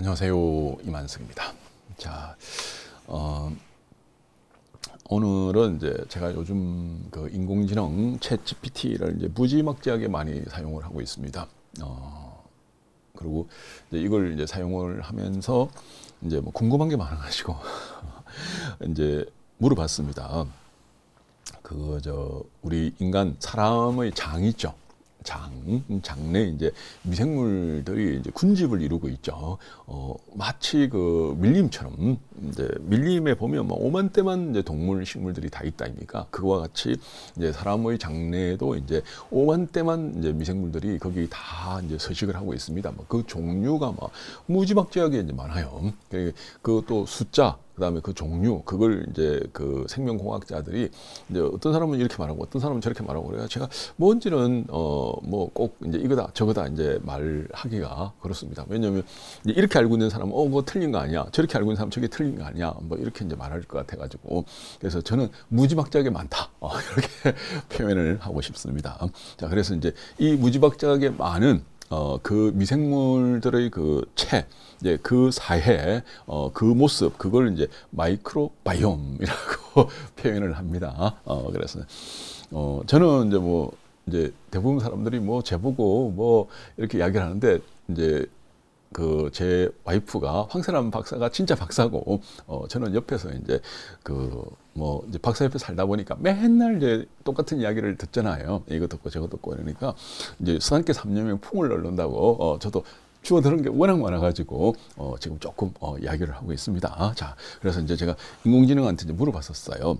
안녕하세요. 이만승입니다. 자, 어, 오늘은 이제 제가 요즘 그 인공지능 챗 GPT를 이제 무지막지하게 많이 사용을 하고 있습니다. 어, 그리고 이제 이걸 이제 사용을 하면서 이제 뭐 궁금한 게 많아가지고 이제 물어봤습니다. 그 저 우리 인간 사람의 장 있죠. 장, 장내 이제 미생물들이 이제 군집을 이루고 있죠. 어, 마치 그 밀림처럼 이제 밀림에 보면 뭐 오만대만 이제 동물, 식물들이 다 있다입니까? 그와 같이 이제 사람의 장내에도 이제 오만대만 이제 미생물들이 거기 다 이제 서식을 하고 있습니다. 뭐그 종류가 막 뭐 무지막지하게 이제 많아요. 그또 그 숫자 그다음에 그 종류 그걸 이제 그 생명공학자들이 이제 어떤 사람은 이렇게 말하고 어떤 사람은 저렇게 말하고 그래요. 제가 뭔지는 어 뭐 꼭 이제 이거다 저거다 이제 말하기가 그렇습니다. 왜냐하면 이렇게 알고 있는 사람은 어그 틀린 거 아니야. 저렇게 알고 있는 사람 저게 틀린 거 아니야. 뭐 이렇게 이제 말할 것 같아가지고 그래서 저는 무지막지하게 많다 어, 이렇게 표현을 하고 싶습니다. 자 그래서 이제 이 무지막지하게 많은 어, 그 미생물들의 그 체, 이제 그 사회, 어, 그 모습, 그걸 이제 마이크로바이옴이라고 표현을 합니다. 어, 그래서, 어, 저는 이제 뭐, 이제 대부분 사람들이 뭐, 재보고 뭐, 이렇게 이야기를 하는데, 이제 그제 와이프가 황세남 박사가 진짜 박사고 어 저는 옆에서 이제 그 뭐 이제 박사 옆에 살다 보니까 맨날 이제 똑같은 이야기를 듣잖아요. 이것 듣고 저것 듣고 이러니까 이제 수산계 삼념에 풍을 넣는다고 어 저도 주워 들은 게 워낙 많아가지고 어 지금 조금 어 이야기를 하고 있습니다. 아, 자 그래서 이제 제가 인공지능한테 이제 물어봤었어요.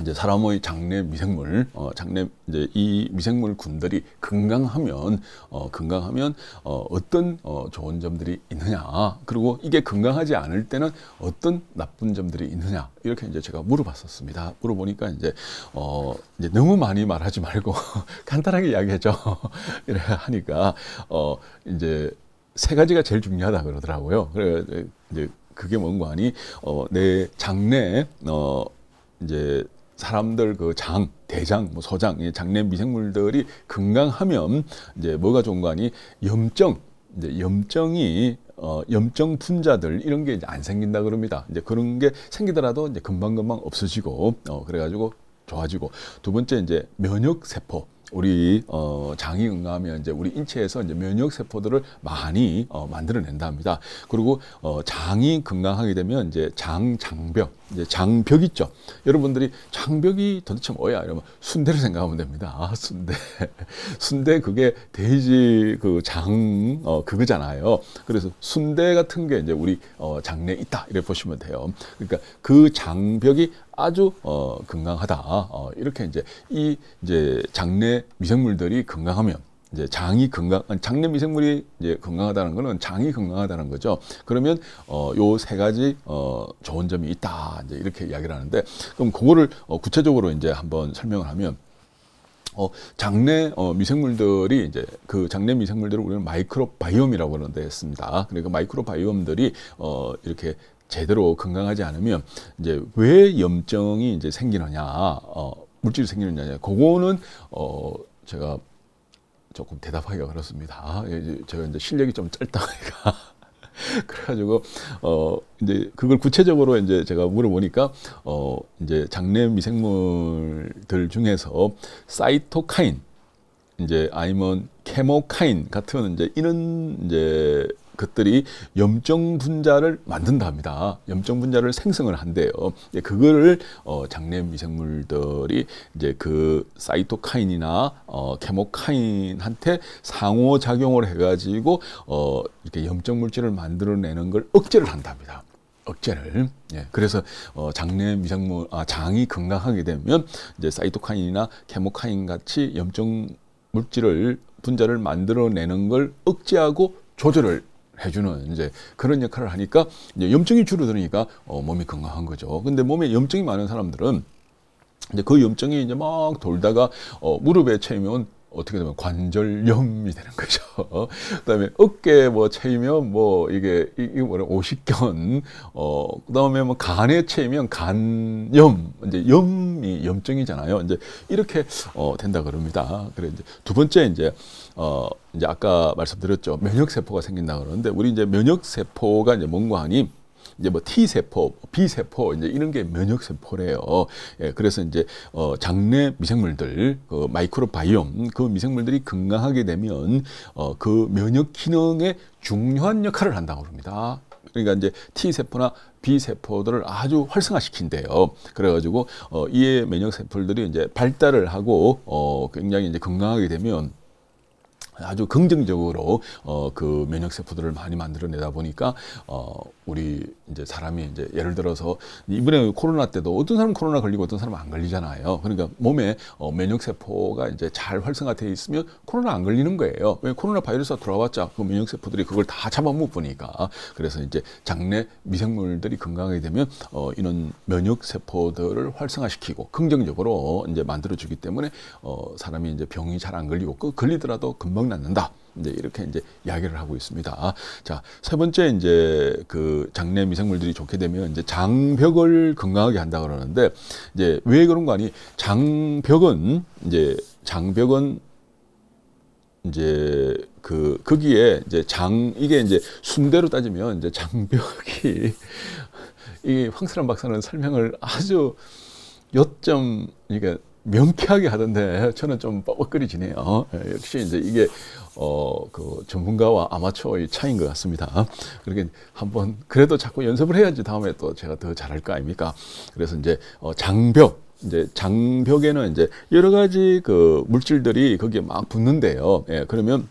이제 사람의 장내 미생물, 어, 장내 이제 이 미생물 군들이 건강하면 어, 건강하면 어, 어떤 어, 좋은 점들이 있느냐, 그리고 이게 건강하지 않을 때는 어떤 나쁜 점들이 있느냐 이렇게 이제 제가 물어봤었습니다. 물어보니까 이제 어, 이제 너무 많이 말하지 말고 간단하게 이야기해줘 이래 하니까 어, 이제 세 가지가 제일 중요하다 그러더라고요. 그래 이제 그게 뭔가 하니 어, 내 장내 어 이제 사람들 그 장, 대장, 뭐 소장, 예, 장내 미생물들이 건강하면 이제 뭐가 좋은 거 아니 염증, 이제 염증이 어, 염증 분자들 이런 게 안 생긴다 그럽니다. 이제 그런 게 생기더라도 이제 금방금방 없어지고 어, 그래가지고 좋아지고 두 번째 이제 면역 세포 우리 어, 장이 건강하면 이제 우리 인체에서 이제 면역 세포들을 많이 어, 만들어낸답니다. 그리고 어, 장이 건강하게 되면 이제 장 장벽 이제 장벽 있죠. 여러분들이 장벽이 도대체 뭐야? 이러면 순대를 생각하면 됩니다. 아, 순대. 순대 그게 돼지 그 장, 어, 그거잖아요. 그래서 순대 같은 게 이제 우리 어, 장내에 있다. 이래 보시면 돼요. 그러니까 그 장벽이 아주 어, 건강하다. 어, 이렇게 이제 이 이제 장내 미생물들이 건강하면 이제 장이 건강, 장내 미생물이 이제 건강하다는 것은 장이 건강하다는 거죠. 그러면 어, 요 세 가지 어, 좋은 점이 있다. 이제 이렇게 이야기를 하는데 그럼 그거를 어, 구체적으로 이제 한번 설명을 하면 어, 장내 어, 미생물들이 이제 그 장내 미생물들을 우리는 마이크로바이옴이라고 그는데 했습니다. 그러니까 마이크로바이옴들이 어, 이렇게 제대로 건강하지 않으면 이제 왜 염증이 이제 생기느냐, 어, 물질이 생기느냐, 그거는 어, 제가 조금 대답하기가 그렇습니다. 아, 예, 이제 제가 이제 실력이 좀 짧다 니까 그래가지고 어 이제 그걸 구체적으로 이제 제가 물어보니까 어 이제 장내 미생물들 중에서 사이토카인 이제 아니면 케모카인 같은 이제 이런 이제 것들이 염증 분자를 만든다 니다 염증 분자를 생성을 한대요. 이제 그거를 어, 장내 미생물들이 이제 그 사이토카인이나 어, 케모카인한테 상호 작용을 해가지고 어, 이렇게 염증 물질을 만들어내는 걸 억제를 한답니다. 억제를. 예. 그래서 어 장내 미생물 아 장이 건강하게 되면 이제 사이토카인이나 케모카인 같이 염증 물질을 분자를 만들어내는 걸 억제하고 조절을 해주는 이제 그런 역할을 하니까 이제 염증이 줄어드니까 어, 몸이 건강한 거죠. 근데 몸에 염증이 많은 사람들은 이제 그 염증이 이제 막 돌다가 어, 무릎에 채면 어떻게 되면 관절염이 되는 거죠. 그다음에 어깨 뭐체이면뭐 뭐 이게 이게 뭐래 오십견 어 그다음에 뭐 간에 체이면 간염 이제 염이 염증이잖아요. 이제 이렇게 어 된다 그럽니다. 그래 이제 두 번째 이제 어 이제 아까 말씀드렸죠. 면역 세포가 생긴다 그러는데 우리 이제 면역 세포가 이제 뭔가 하니 이제 뭐 T 세포, B 세포 이제 이런 게 면역 세포래요. 예, 그래서 이제 어 장내 미생물들 그 마이크로바이옴 그 미생물들이 건강하게 되면 어그 면역 기능에 중요한 역할을 한다고 합니다. 그러니까 이제 T 세포나 B 세포들을 아주 활성화시킨대요. 그래가지고 어 이에 면역 세포들이 이제 발달을 하고 어 굉장히 이제 건강하게 되면 아주 긍정적으로 어, 그 면역 세포들을 많이 만들어내다 보니까 어, 우리 이제 사람이 이제 예를 들어서 이번에 코로나 때도 어떤 사람은 코로나 걸리고 어떤 사람은 안 걸리잖아요. 그러니까 몸에 어, 면역 세포가 이제 잘 활성화되어 있으면 코로나 안 걸리는 거예요. 왜 코로나 바이러스가 돌아왔자 그 면역 세포들이 그걸 다 잡아먹으니까 그래서 이제 장내 미생물들이 건강하게 되면 어, 이런 면역 세포들을 활성화시키고 긍정적으로 이제 만들어주기 때문에 어, 사람이 이제 병이 잘 안 걸리고 그 걸리더라도 금방 기억났는다. 이 네, 이렇게 이제 이야기를 하고 있습니다. 자, 세 번째 이제 그 장내 미생물들이 좋게 되면 이제 장벽을 건강하게 한다 그러는데 이제 왜 그런 거 아니? 장벽은 이제 장벽은 이제 그 거기에 이제 장 이게 이제 순대로 따지면 이제 장벽이 이 황사람 박사는 설명을 아주 요점 그러니까 명쾌하게 하던데 저는 좀뻑뻑거리지네요 예, 역시 이제 이게 어 그 전문가와 아마추어의 차이인 것 같습니다. 그렇게 한번 그래도 자꾸 연습을 해야지 다음에 또 제가 더 잘할 거 아닙니까? 그래서 이제 어, 장벽 이제 장벽에는 이제 여러 가지 그 물질들이 거기에 막 붙는데요. 예, 그러면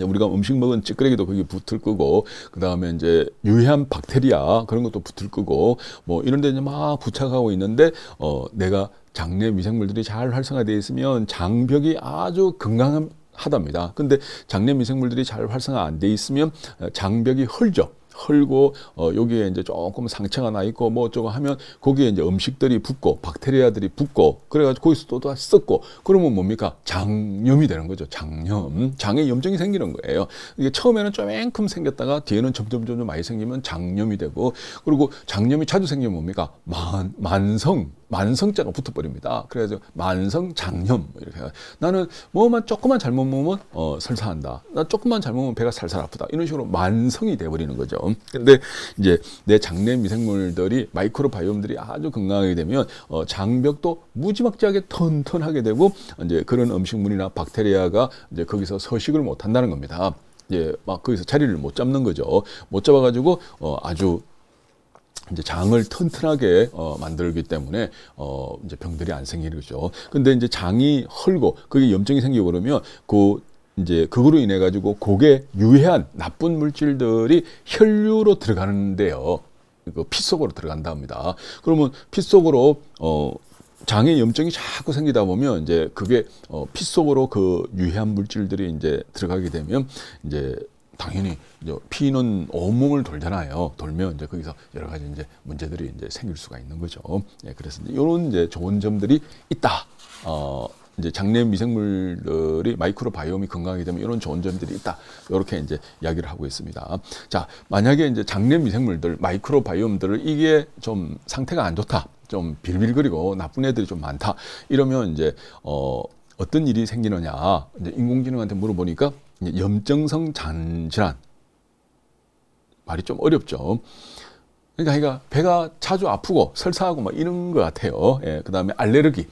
우리가 음식 먹은 찌끄레기도 거기 붙을 거고 그 다음에 이제 유해한 박테리아 그런 것도 붙을 거고 뭐 이런 데 이제 막 부착하고 있는데 어 내가 장내 미생물들이 잘 활성화되어 있으면 장벽이 아주 건강한 하답니다. 근데 장내 미생물들이 잘 활성화 안 돼 있으면 어, 장벽이 헐죠. 헐고 어, 여기에 이제 조금 상처가 나 있고 뭐 저거 하면 거기에 이제 음식들이 붙고 박테리아들이 붙고 그래가지고 거기서 또 다시 썩고 그러면 뭡니까 장염이 되는 거죠. 장염 장에 염증이 생기는 거예요. 이게 처음에는 좀앵큼 생겼다가 뒤에는 점점 점점 많이 생기면 장염이 되고 그리고 장염이 자주 생기면 뭡니까 만 만성 만성자가 붙어버립니다. 그래서 만성 장염 이렇게 나는 뭐만 조금만 잘못 먹으면 어, 설사한다. 나 조금만 잘못 먹으면 배가 살살 아프다. 이런 식으로 만성이 돼버리는 거죠. 근데 이제 내 장내 미생물들이 마이크로바이옴들이 아주 건강하게 되면 어, 장벽도 무지막지하게 튼튼하게 되고 이제 그런 음식물이나 박테리아가 이제 거기서 서식을 못 한다는 겁니다. 이제 막 거기서 자리를 못 잡는 거죠. 못 잡아가지고 어, 아주 이제 장을 튼튼하게 어, 만들기 때문에 어, 이제 병들이 안 생기는 거죠. 근데 이제 장이 헐고 그게 염증이 생기고 그러면 그 이제 그거로 인해 가지고 고에 유해한 나쁜 물질들이 혈류로 들어가는데요. 그 피 속으로 들어간다합니다 그러면 피 속으로 어 장에 염증이 자꾸 생기다 보면 이제 그게 어, 피 속으로 그 유해한 물질들이 이제 들어가게 되면 이제 당연히 이제 피는 온몸을 돌잖아요. 돌면 이제 거기서 여러 가지 이제 문제들이 이제 생길 수가 있는 거죠. 예, 그래서 이제 이런 이제 좋은 점들이 있다. 어, 이제 장내 미생물들이 마이크로바이옴이 건강하게 되면 이런 좋은 점들이 있다. 이렇게 이제 이야기를 하고 있습니다. 자, 만약에 이제 장내 미생물들, 마이크로바이옴들을 이게 좀 상태가 안 좋다. 좀 빌빌거리고 나쁜 애들이 좀 많다. 이러면 이제 어 어떤 일이 생기느냐. 이제 인공지능한테 물어보니까 염증성 잔 질환 말이 좀 어렵죠. 그러니까 그러니까 배가 자주 아프고 설사하고 막 이런 것 같아요. 예, 그다음에 알레르기.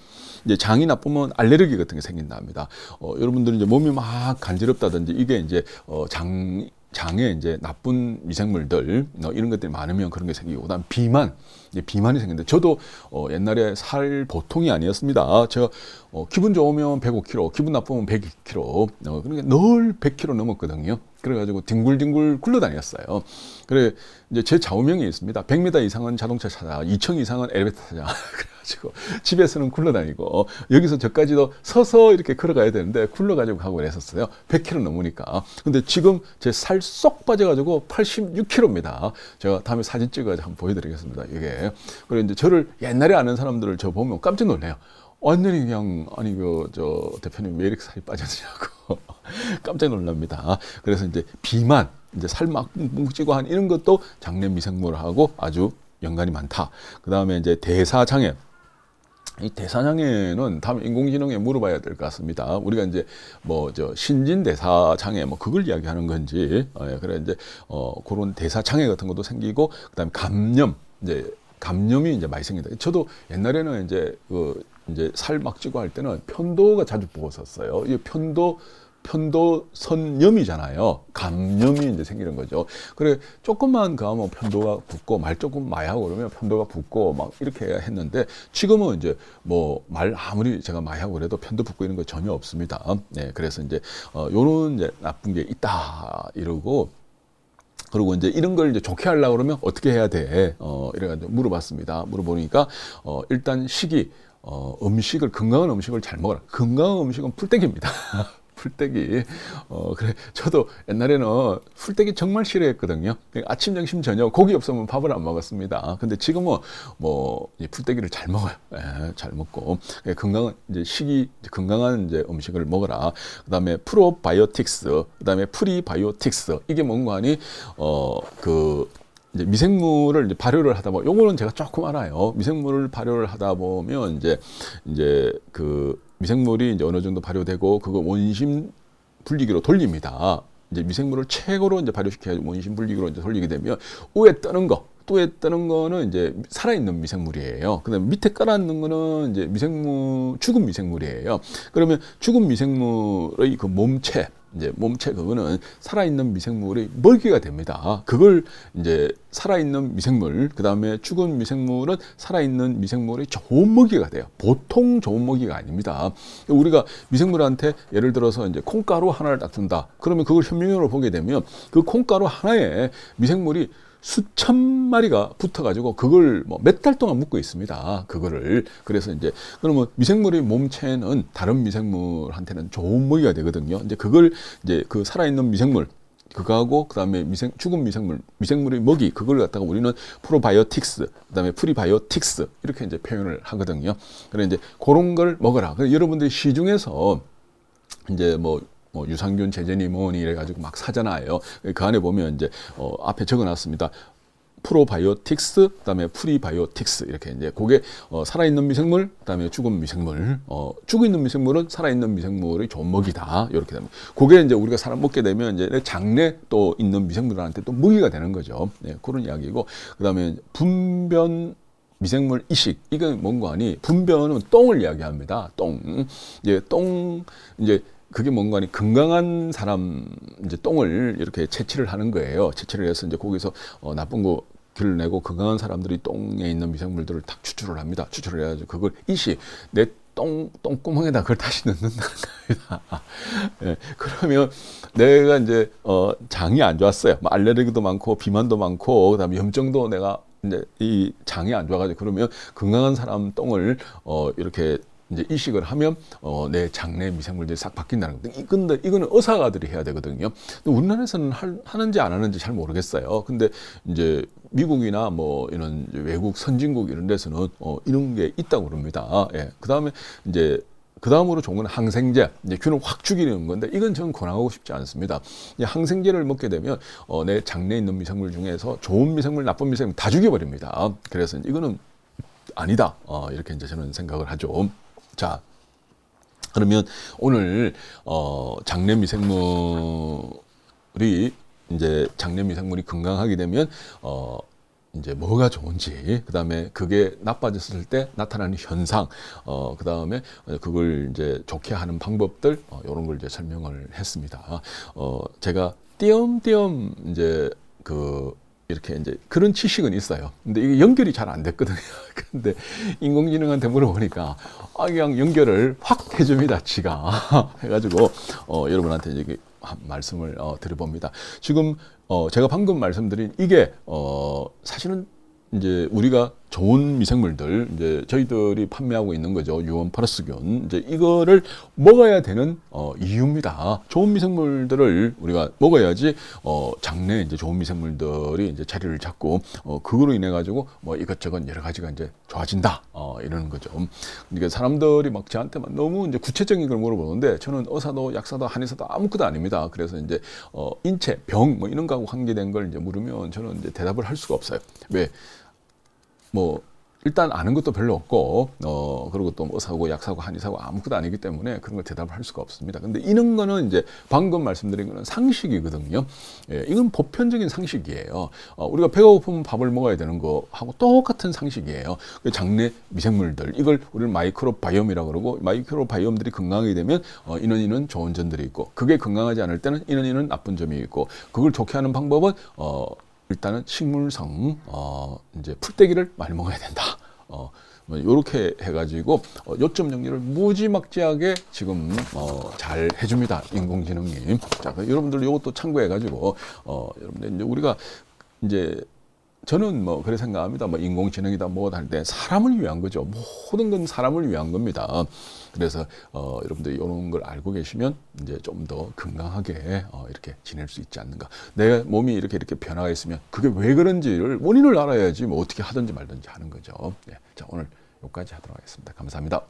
이제 장이 나쁘면 알레르기 같은 게 생긴답니다. 어, 여러분들은 이제 몸이 막 간지럽다든지 이게 이제 어, 장 장에 이제 나쁜 미생물들 어, 이런 것들이 많으면 그런 게 생기고 그다음 비만 이제 비만이 생긴는데 저도 어, 옛날에 살 보통이 아니었습니다. 아, 제가 어, 기분 좋으면 105kg, 기분 나쁘면 102kg 어, 그러니까 늘 100kg 넘었거든요. 그래가지고 뒹굴뒹굴 굴러다녔어요. 그래 이제 제 좌우명이 있습니다. 100m 이상은 자동차 타자, 2층 이상은 엘리베이터 타자. 가지고 집에서는 굴러다니고 어, 여기서 저까지도 서서 이렇게 걸어가야 되는데 굴러가지고 가고 그랬었어요. 100km 넘으니까. 어, 근데 지금 제 살 쏙 빠져가지고 86kg입니다. 제가 다음에 사진 찍어가지고 한번 보여드리겠습니다. 이게 그리고 이제 저를 옛날에 아는 사람들을 저 보면 깜짝 놀래요. 완전히 그냥 아니 그 저 대표님 왜 이렇게 살이 빠졌냐고 깜짝 놀랍니다. 그래서 이제 비만 이제 살 막 뭉치고 한 이런 것도 장내 미생물하고 아주 연관이 많다. 그 다음에 이제 대사장애 이 대사장애는 다음 인공지능에 물어봐야 될 것 같습니다. 우리가 이제 뭐 저 신진 대사 장애 뭐 그걸 이야기하는 건지 어, 예, 그래 이제 어 그런 대사 장애 같은 것도 생기고 그다음에 감염 이제 감염이 이제 많이 생긴다. 저도 옛날에는 이제 그 이제 살막 찌고 할 때는 편도가 자주 부었었어요. 이 편도 편도 선염이잖아요. 감염이 이제 생기는 거죠. 그래 조금만 가면 그 편도가 붓고 말 조금 마이하고 그러면 편도가 붓고 막 이렇게 했는데 지금은 이제 뭐 말 아무리 제가 마이하고 그래도 편도 붓고 있는 거 전혀 없습니다. 네, 그래서 이제 어 요런 이제 나쁜 게 있다 이러고 그리고 이제 이런 걸 이제 좋게 하려고 그러면 어떻게 해야 돼? 어 이래가지고 물어봤습니다. 물어보니까 어 일단 식이 어, 음식을 건강한 음식을 잘 먹어라. 건강한 음식은 풀떼기입니다. 풀떼기. 어, 그래. 저도 옛날에는 풀떼기 정말 싫어했거든요. 아침, 점심, 저녁 고기 없으면 밥을 안 먹었습니다. 근데 지금은 뭐, 이 풀떼기를 잘 먹어요. 예, 잘 먹고. 예, 건강한, 이제 식이, 건강한 이제 음식을 먹어라. 그 다음에 프로바이오틱스, 그 다음에 프리바이오틱스. 이게 뭔가 하니, 어, 그, 이제 미생물을 이제 발효를 하다 보면 뭐 요거는 제가 조금 알아요. 미생물을 발효를 하다 보면 이제 이제 그 미생물이 이제 어느 정도 발효되고 그거 원심 분리기로 돌립니다. 이제 미생물을 최고로 이제 발효시켜야 원심 분리기로 이제 돌리게 되면 오에 떠는 거, 또에 떠는 거는 이제 살아있는 미생물이에요. 그다음 밑에 깔아놓는 거는 이제 미생물 죽은 미생물이에요. 그러면 죽은 미생물의 그 몸체 이제 몸체 그거는 살아있는 미생물의 먹이가 됩니다. 그걸 이제 살아있는 미생물, 그 다음에 죽은 미생물은 살아있는 미생물이 좋은 먹이가 돼요. 보통 좋은 먹이가 아닙니다. 우리가 미생물한테 예를 들어서 이제 콩가루 하나를 딱 준다. 그러면 그걸 현미경으로 보게 되면 그 콩가루 하나에 미생물이 수천 마리가 붙어가지고 그걸 뭐몇달 동안 묶고 있습니다. 그거를 그래서 이제 그러면 미생물의 몸체는 다른 미생물한테는 좋은 먹이가 되거든요. 이제 그걸 이제 그 살아있는 미생물 그거하고 그다음에 미생 죽은 미생물 미생물의 먹이 그걸 갖다가 우리는 프로바이오틱스 그다음에 프리바이오틱스 이렇게 이제 표현을 하거든요. 그래 이제 그런 걸 먹어라. 그래서 여러분들이 시중에서 이제 뭐뭐 유산균 제제니 뭐니 이래가지고 막 사잖아요. 그 안에 보면 이제 어, 앞에 적어놨습니다. 프로바이오틱스, 그다음에 프리바이오틱스 이렇게 이제 그게 어, 살아있는 미생물, 그다음에 죽은 미생물, 어, 죽어있는 미생물은 살아있는 미생물의 좋은 먹이다 이렇게 됩니다. 그게 이제 우리가 사람 먹게 되면 이제 장내 또 있는 미생물한테 또무기가 되는 거죠. 네, 그런 이야기고 그다음에 분변 미생물 이식 이건 뭔가 아니 분변은 똥을 이야기합니다. 똥 이제 똥 이제 그게 뭔가 아니 건강한 사람 이제 똥을 이렇게 채취를 하는 거예요. 채취를 해서 이제 거기서 어, 나쁜 거 길을 내고 건강한 사람들이 똥에 있는 미생물들을 탁 추출을 합니다. 추출을 해가지고 그걸 이시 내 똥, 똥구멍에다 그걸 다시 넣는다는 겁니다. 예, 그러면 내가 이제, 어, 장이 안 좋았어요. 뭐 알레르기도 많고, 비만도 많고, 그 다음에 염증도 내가 이제 이 장이 안 좋아가지고 그러면 건강한 사람 똥을 어 이렇게 이제 이식을 하면 어, 내 장내 미생물들이 싹 바뀐다는 건데 근데 이거는 의사가들이 해야 되거든요. 근데 우리나라에서는 할, 하는지 안 하는지 잘 모르겠어요. 근데 이제 미국이나 뭐 이런 외국 선진국 이런 데서는 어, 이런 게 있다고 그럽니다. 예. 그다음에 이제 그 다음으로 좋은 건 항생제. 이제 균을 확 죽이는 건데 이건 저는 권하고 싶지 않습니다. 이제 항생제를 먹게 되면 어, 내 장내에 있는 미생물 중에서 좋은 미생물, 나쁜 미생물 다 죽여버립니다. 그래서 이거는 아니다. 어, 이렇게 이제 저는 생각을 하죠. 자, 그러면 오늘 어 장내 미생물이 이제 장내 미생물이 건강하게 되면 어 이제 뭐가 좋은지 그다음에 그게 나빠졌을 때 나타나는 현상 어 그다음에 그걸 이제 좋게 하는 방법들 어, 이런 걸 이제 설명을 했습니다. 어 제가 띄엄띄엄 이제 그 이렇게 이제 그런 지식은 있어요. 근데 이게 연결이 잘 안 됐거든요. 근데 인공지능한테 물어보니까 아 그냥 연결을 확 해줍니다. 지가 해가지고 어, 여러분한테 이제 말씀을 어, 드려봅니다. 지금 어, 제가 방금 말씀드린 이게 어, 사실은 이제 우리가 좋은 미생물들 이제 저희들이 판매하고 있는 거죠 유원 파르스균 이제 이거를 먹어야 되는 어, 이유입니다. 좋은 미생물들을 우리가 먹어야지 어, 장내 이제 좋은 미생물들이 이제 자리를 잡고 어, 그거로 인해 가지고 뭐 이것저것 여러 가지가 이제 좋아진다 어, 이러는 거죠. 그러니까 사람들이 막 저한테 막 너무 이제 구체적인 걸 물어보는데 저는 의사도 약사도 한의사도 아무것도 아닙니다. 그래서 이제 어, 인체 병뭐 이런 거하고 관계된 걸 이제 물으면 저는 이제 대답을 할 수가 없어요. 왜뭐 일단 아는 것도 별로 없고 어 그리고 또 뭐 사고 약 사고 한의 사고 아무것도 아니기 때문에 그런 걸 대답을 할 수가 없습니다. 근데 이런 거는 이제 방금 말씀드린 거는 상식이거든요. 예, 이건 보편적인 상식이에요. 어, 우리가 배가 고프면 밥을 먹어야 되는 거하고 똑같은 상식이에요. 그 장내 미생물들 이걸 우리는 마이크로바이옴이라고 그러고 마이크로바이옴들이 건강하게 되면 어, 인원이는 좋은 점들이 있고 그게 건강하지 않을 때는 인원이는 나쁜 점이 있고 그걸 좋게 하는 방법은 어 일단은 식물성 어, 이제 풀떼기를 많이 먹어야 된다. 어, 뭐요렇게 해가지고 어, 요점 정리를 무지막지하게 지금 어, 잘 해줍니다 인공지능님. 자그 여러분들 요것도 참고해가지고 어, 여러분들 이제 우리가 이제 저는 뭐 그렇게 생각합니다. 뭐 인공지능이다 뭐다 할때 사람을 위한 거죠. 모든 건 사람을 위한 겁니다. 그래서 어, 여러분들이 런걸 알고 계시면 이제 좀 더 건강하게 어, 이렇게 지낼 수 있지 않는가. 내 몸이 이렇게 이렇게 변화가 있으면 그게 왜 그런지를 원인을 알아야지 뭐 어떻게 하든지 말든지 하는 거죠. 네. 자 오늘 여기까지 하도록 하겠습니다. 감사합니다.